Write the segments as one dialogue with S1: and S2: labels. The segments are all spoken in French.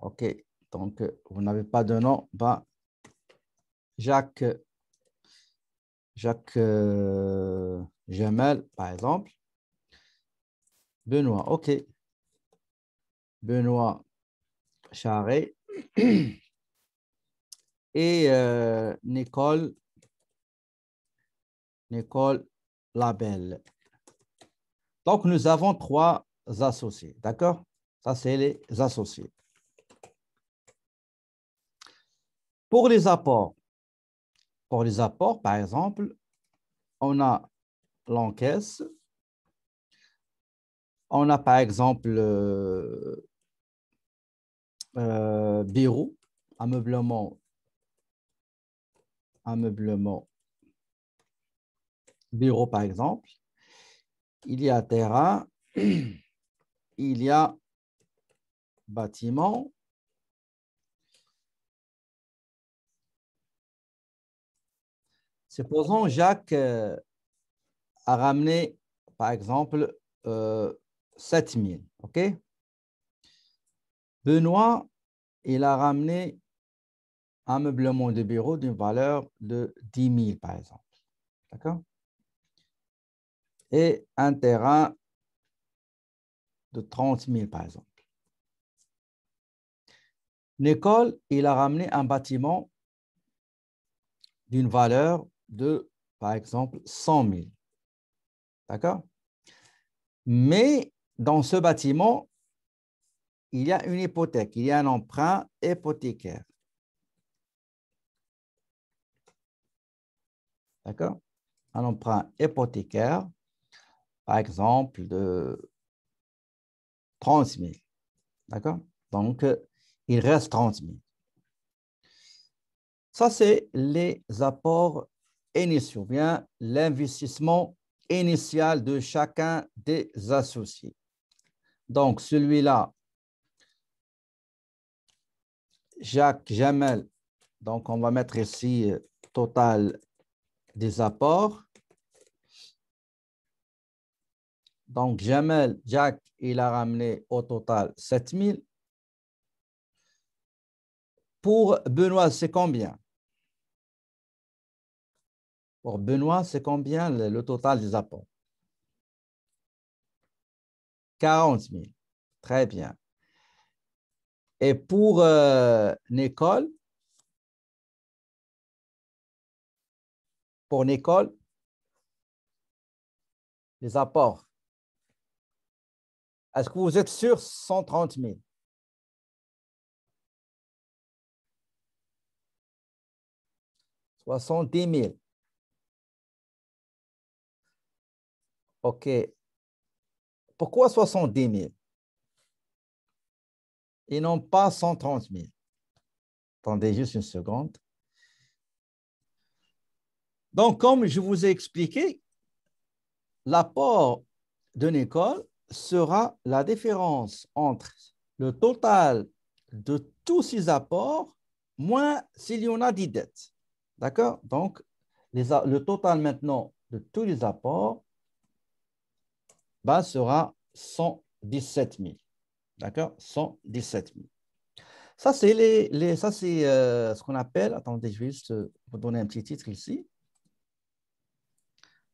S1: OK, donc euh, vous
S2: n'avez pas de nom. Ben, Jacques, Jacques euh, Gemel par exemple. Benoît, OK. Benoît charré Et euh, Nicole, Nicole Labelle. Donc, nous avons trois associés, d'accord? Ça, c'est les associés. Pour les apports, pour les apports, par exemple, on a l'encaisse, on a par exemple euh, euh, bureau, ameublement, ameublement, bureau par exemple. Il y a terrain, il y a bâtiment, Supposons Jacques euh, a ramené, par exemple, 7 euh, 7000. OK? Benoît, il a ramené un meublement de bureau d'une valeur de 10 000, par exemple. D'accord? Et un terrain de 30 000, par exemple. Nicole, il a ramené un bâtiment d'une valeur de, par exemple, 100 000. D'accord Mais dans ce bâtiment, il y a une hypothèque, il y a un emprunt hypothécaire. D'accord Un emprunt hypothécaire, par exemple, de 30 000. D'accord Donc, il reste 30 000. Ça, c'est les apports initiaux, l'investissement initial de chacun des associés. Donc, celui-là, Jacques Jamel, donc on va mettre ici euh, total des apports. Donc, Jamel, Jacques, il a ramené au total 7000.
S1: Pour Benoît, c'est combien Or, Benoît,
S2: c'est combien le, total des apports 40 000. Très bien. Et pour euh, Nicole Pour Nicole
S1: Les apports. Est-ce que vous êtes sûr 130 000 70 000. OK. Pourquoi 70
S2: 000 et non pas 130 000? Attendez juste une seconde. Donc, comme je vous ai expliqué, l'apport d'une école sera la différence entre le total de tous ces apports moins s'il y en a 10 dettes. D'accord Donc, le total maintenant de tous les apports sera 117 000. D'accord 117 000. Ça, c'est les, euh, ce qu'on appelle, attendez, je vais juste euh, vous donner un petit titre ici.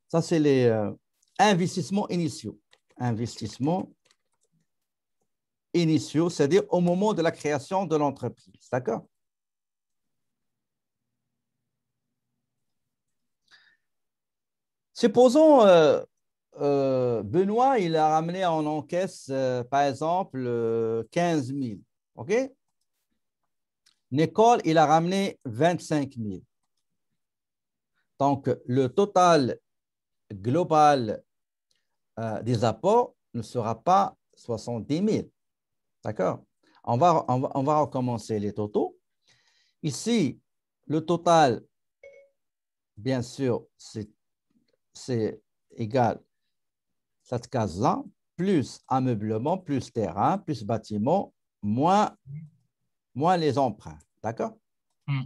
S2: Ça, c'est les euh, investissements initiaux. Investissements initiaux, c'est-à-dire au moment de la création de l'entreprise. D'accord Supposons, euh, Benoît, il a ramené en encaisse, euh, par exemple, 15 euh, 000. OK? Nicole, il a ramené 25 000. Donc, le total global des apports ne sera pas 70 000. D'accord? On va, on, on va recommencer les totaux. Ici, le total, bien sûr, c'est égal cette case-là, plus ameublement, plus terrain, plus bâtiment, moins, les emprunts. D'accord mm.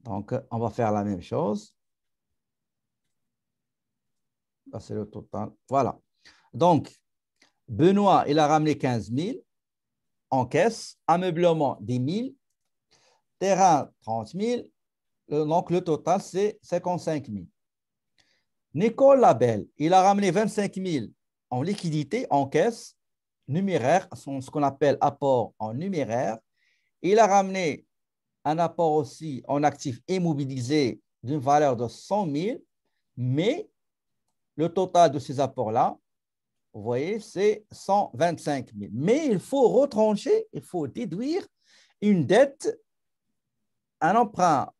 S2: Donc, on va faire la même chose. c'est le total. Voilà. Donc, Benoît, il a ramené 15 000 en caisse, ameublement 10 000, terrain 30 000. Donc, le total, c'est 55 000. Nicole Labelle, il a ramené 25 000 en liquidité, en caisse, numéraire, ce qu'on appelle apport en numéraire. Il a ramené un apport aussi en actifs immobilisés d'une valeur de 100 000, mais le total de ces apports-là, vous voyez, c'est 125 000. Mais il faut retrancher, il faut déduire une dette un emprunt,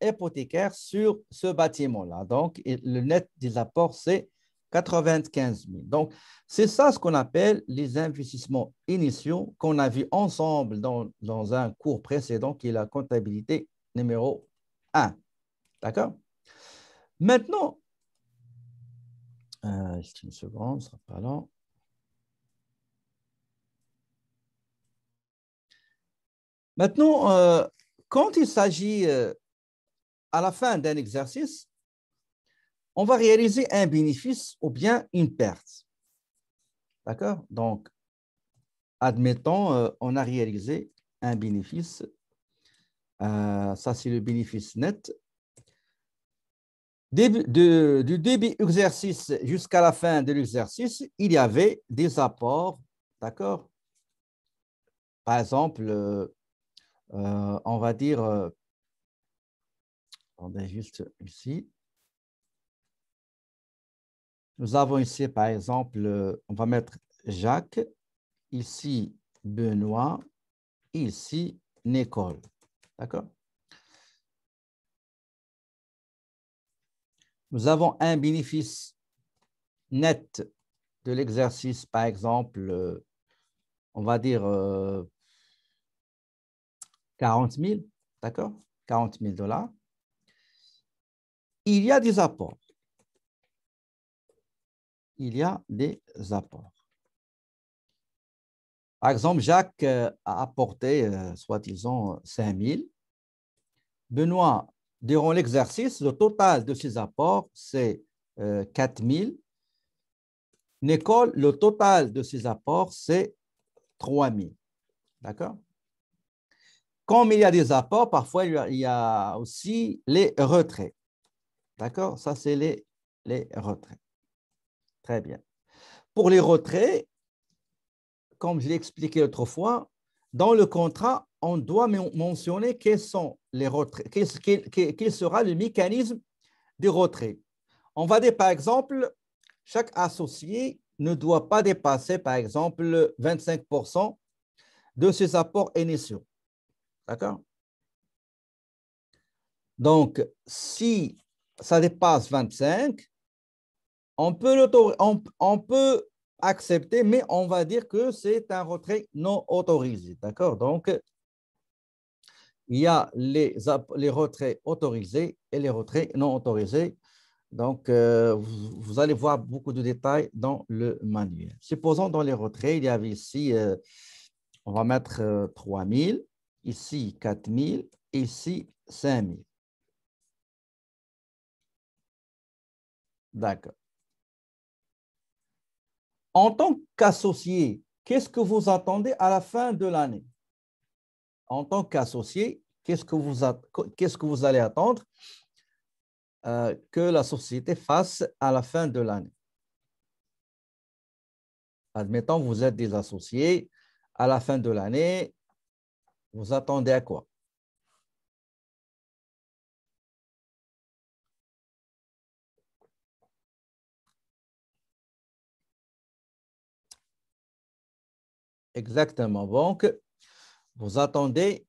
S2: hypothécaire sur ce bâtiment-là. Donc, le net des apports, c'est 95 000. Donc, c'est ça ce qu'on appelle les investissements initiaux qu'on a vus ensemble dans, un cours précédent qui est la comptabilité numéro 1. D'accord Maintenant, euh, une seconde, ce sera pas long. Maintenant, euh, quand il s'agit euh, à la fin d'un exercice, on va réaliser un bénéfice ou bien une perte. D'accord Donc, admettons, euh, on a réalisé un bénéfice. ça, c'est le bénéfice net. du début exercice jusqu'à la fin de l'exercice, il y avait des apports, d'accord Par exemple, euh, on va dire, on euh, est juste ici, nous avons ici, par exemple, euh, on va mettre Jacques, ici Benoît, ici Nicole. D'accord Nous avons un bénéfice net de l'exercice, par exemple, on va dire 40 000, d'accord 40 000 dollars. Il y a des apports. Il y a des apports. Par exemple, Jacques euh, a apporté, euh, soi-disant, 5 000. Benoît, durant l'exercice, le total de ses apports, c'est 4 euh, 000. Nicole, le total de ses apports, c'est 3 000. D'accord comme il y a des apports, parfois il y a aussi les retraits. D'accord Ça, c'est les, retraits. Très bien. Pour les retraits, comme je l'ai expliqué autrefois, dans le contrat, on doit mentionner quels sont les retraits, quel, quel sera le mécanisme des retraits. On va dire, par exemple, chaque associé ne doit pas dépasser, par exemple, 25% de ses apports initiaux. D'accord Donc, si ça dépasse 25, on peut, on, peut accepter, mais on va dire que c'est un retrait non autorisé. D'accord Donc, il y a les, retraits autorisés et les retraits non autorisés. Donc, euh, vous, allez voir beaucoup de détails dans le manuel. Supposons dans les retraits, il y avait ici, euh, on va mettre 3000. Euh, ici 4000, ici 5000. D'accord. En tant qu'associé, qu'est-ce que vous attendez à la fin de l'année En tant qu'associé, qu'est-ce que, vous que vous allez attendre euh, que la société fasse à la fin de l'année Admettons, vous êtes des associés. À la fin de l'année, vous attendez à quoi Exactement. Donc, vous attendez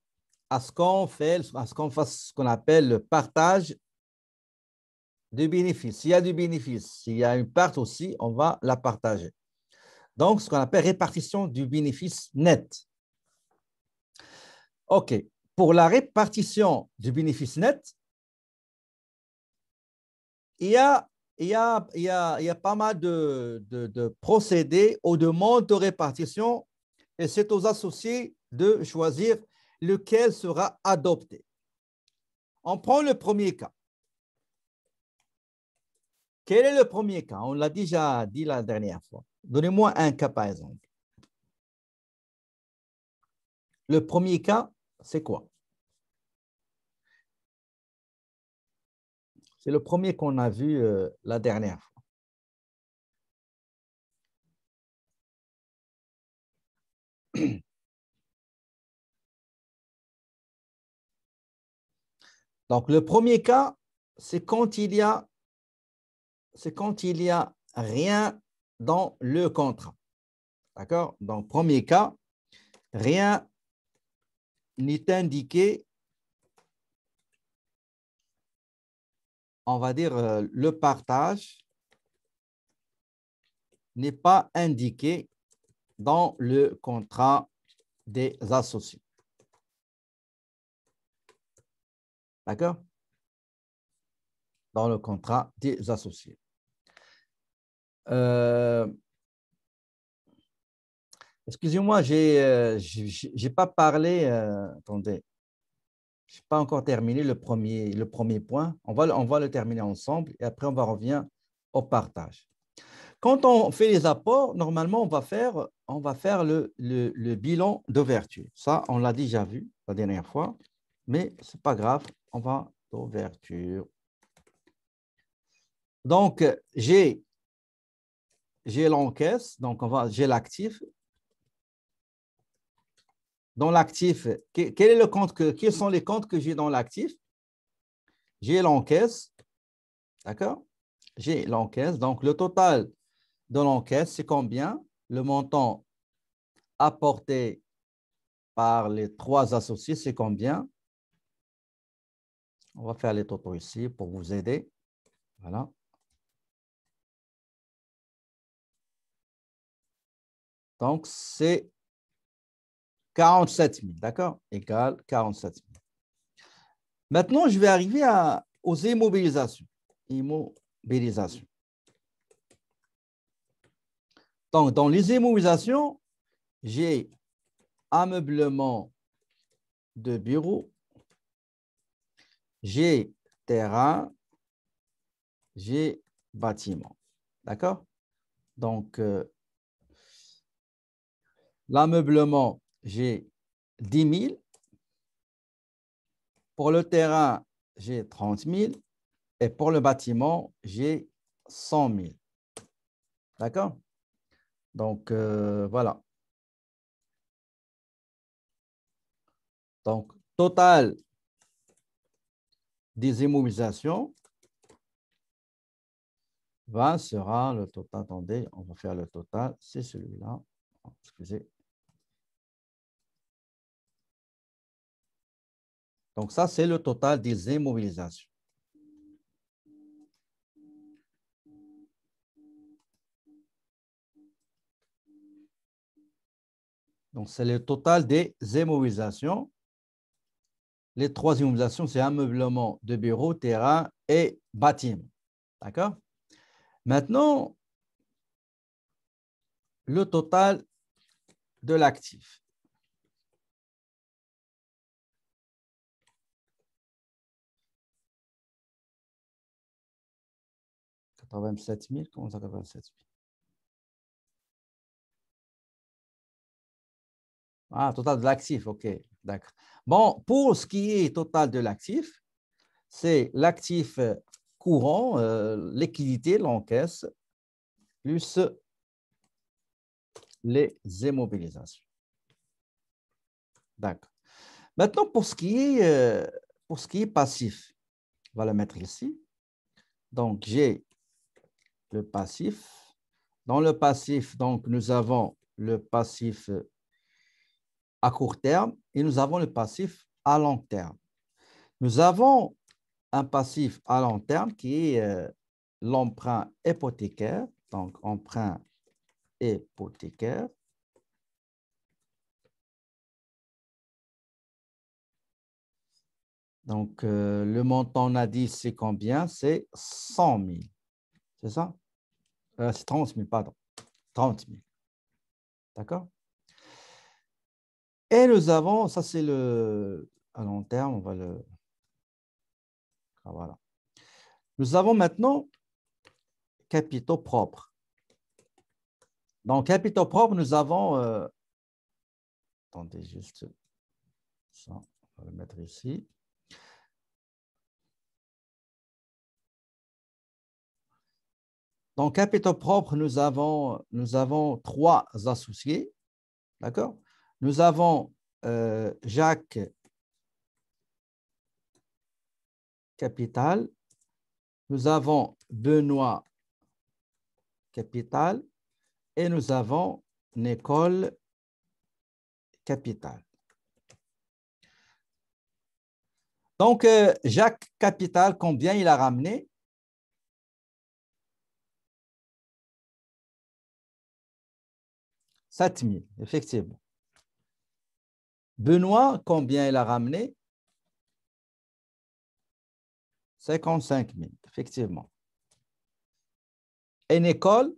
S2: à ce qu'on fait, à ce qu'on fasse ce qu'on appelle le partage du bénéfice. S'il y a du bénéfice, s'il y a une part aussi, on va la partager. Donc, ce qu'on appelle répartition du bénéfice net. OK. Pour la répartition du bénéfice net, il y a, pas mal de, procédés ou de de répartition et c'est aux associés de choisir lequel sera adopté. On prend le premier cas. Quel est le premier cas On l'a déjà dit la dernière fois. Donnez-moi un cas, par exemple. Le premier cas, c'est
S1: quoi C'est le premier qu'on a vu euh, la dernière fois.
S2: Donc, le premier cas, c'est quand il y a quand il n'y a rien dans le contrat. D'accord Donc, premier cas, rien n'est indiqué, on va dire, euh, le partage n'est pas indiqué dans le contrat des associés. D'accord Dans le contrat des associés. Euh, Excusez-moi, j'ai n'ai euh, pas parlé. Euh, attendez, je n'ai pas encore terminé le premier, le premier point. On va, on va le terminer ensemble et après, on va revenir au partage. Quand on fait les apports, normalement, on va faire, on va faire le, bilan d'ouverture. Ça, on l'a déjà vu la dernière fois, mais ce n'est pas grave, on va d'ouverture. Donc, j'ai j'ai l'encaisse, donc j'ai l'actif dans l'actif, quel est le compte que, quels sont les comptes que j'ai dans l'actif J'ai l'encaisse, d'accord J'ai l'encaisse, donc le total de l'encaisse, c'est combien Le montant apporté par les trois associés, c'est combien On va faire les totaux ici pour vous aider. Voilà. Donc, c'est 47 000, d'accord Égal 47 000. Maintenant, je vais arriver à, aux immobilisations. Immobilisations. Donc, dans les immobilisations, j'ai ameublement de bureau, j'ai terrain, j'ai bâtiment. D'accord Donc, euh, l'ameublement, j'ai 10 000. Pour le terrain, j'ai 30 000. Et pour le bâtiment, j'ai 100 000. D'accord Donc,
S1: euh, voilà. Donc,
S2: total des immobilisations, 20 sera le total. Attendez, on va faire le total. C'est celui-là. Excusez. Donc, ça, c'est le total des immobilisations. Donc, c'est le total des immobilisations. Les trois immobilisations, c'est ameublement de bureaux, terrain et bâtiment. D'accord Maintenant, le
S1: total de l'actif. 87 000, comment ça 000
S2: Ah, total de l'actif, ok, d'accord. Bon, pour ce qui est total de l'actif, c'est l'actif euh, courant, euh, l'équité, l'encaisse, plus les immobilisations. D'accord. Maintenant, pour ce qui euh, pour ce qui est passif, on va le mettre ici. Donc, j'ai le passif. Dans le passif, donc, nous avons le passif à court terme et nous avons le passif à long terme. Nous avons un passif à long terme qui est euh, l'emprunt hypothécaire, donc emprunt hypothécaire. Donc, euh, le montant on a dit, c'est combien? C'est 100 000 ça euh, C'est 30 000, pardon. 30 000. D'accord Et nous avons, ça c'est le à long terme, on va le... Ah, voilà. Nous avons maintenant capitaux propres. Dans capitaux propres, nous avons... Euh, attendez juste ça, on va le
S1: mettre ici.
S2: Dans capitaux propre nous avons, nous avons trois associés. D'accord Nous avons euh, Jacques Capital. Nous avons Benoît Capital. Et nous avons Nicole Capital. Donc, euh, Jacques Capital, combien il a ramené 7 000 effectivement. Benoît, combien il a ramené 55 000, effectivement.
S1: Une école?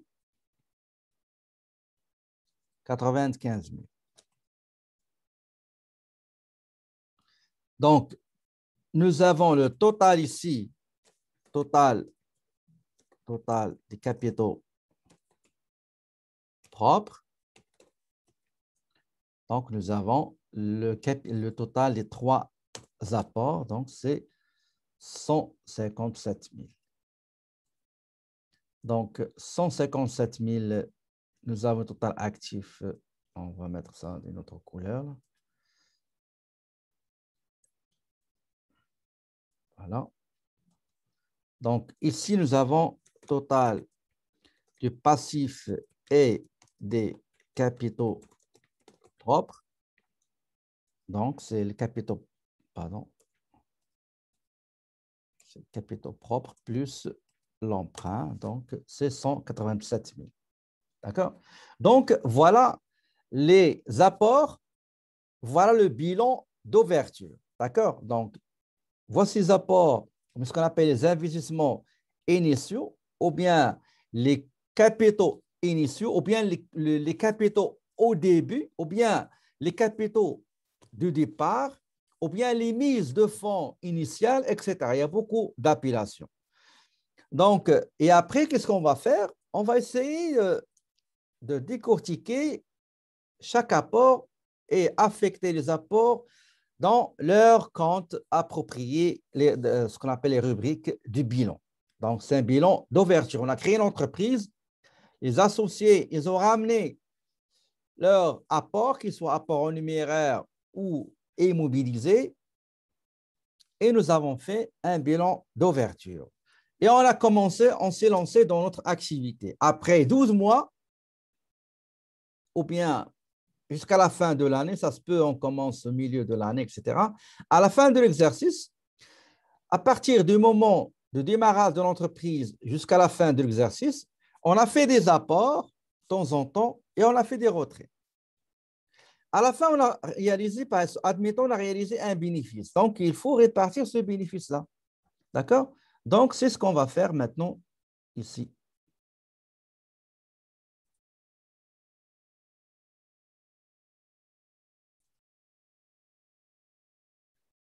S1: 95 000.
S2: Donc, nous avons le total ici, total, total des capitaux propres donc, nous avons le, total des trois apports, donc c'est 157 000. Donc, 157 000, nous avons un total actif. Euh, on va mettre ça d'une autre couleur. Voilà. Donc, ici, nous avons total du passif et des capitaux donc, c'est le capitaux, pardon, le capitaux propre plus l'emprunt. Donc, c'est 187 000. D'accord Donc, voilà les apports, voilà le bilan d'ouverture. D'accord Donc, voici les apports, ce qu'on appelle les investissements initiaux, ou bien les capitaux initiaux, ou bien les, les capitaux au début, ou bien les capitaux du départ, ou bien les mises de fonds initiales, etc. Il y a beaucoup d'appellations. Donc, euh, et après, qu'est-ce qu'on va faire On va essayer euh, de, décortiquer chaque apport et affecter les apports dans leur compte approprié, ce qu'on appelle les rubriques du bilan. Donc, c'est un bilan d'ouverture. On a créé une entreprise, les associés, ils ont ramené leur apport, qu'il soit apport en numéraire ou immobilisé. Et nous avons fait un bilan d'ouverture. Et on a commencé, on s'est lancé dans notre activité. Après 12 mois, ou bien jusqu'à la fin de l'année, ça se peut, on commence au milieu de l'année, etc. À la fin de l'exercice, à partir du moment de démarrage de l'entreprise jusqu'à la fin de l'exercice, on a fait des apports de temps en temps et on a fait des retraits. À la fin, on a réalisé, admettons, on a réalisé un bénéfice. Donc, il faut répartir ce bénéfice-là. D'accord Donc, c'est ce qu'on va faire maintenant
S1: ici.